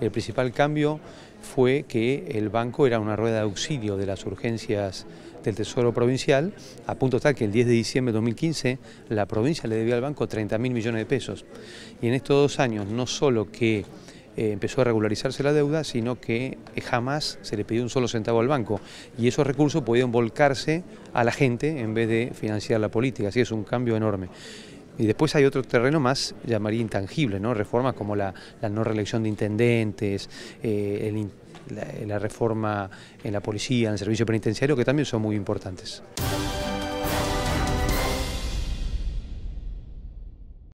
El principal cambio fue que el banco era una rueda de auxilio de las urgencias del Tesoro Provincial, a punto tal que el 10 de diciembre de 2015 la provincia le debía al banco 30 mil millones de pesos. Y en estos dos años no solo que eh, empezó a regularizarse la deuda, sino que jamás se le pidió un solo centavo al banco. Y esos recursos podían volcarse a la gente en vez de financiar la política. Así es un cambio enorme. Y después hay otro terreno más, llamaría intangible, ¿no? Reformas como la, no reelección de intendentes, eh, la reforma en la policía, en el servicio penitenciario, que también son muy importantes.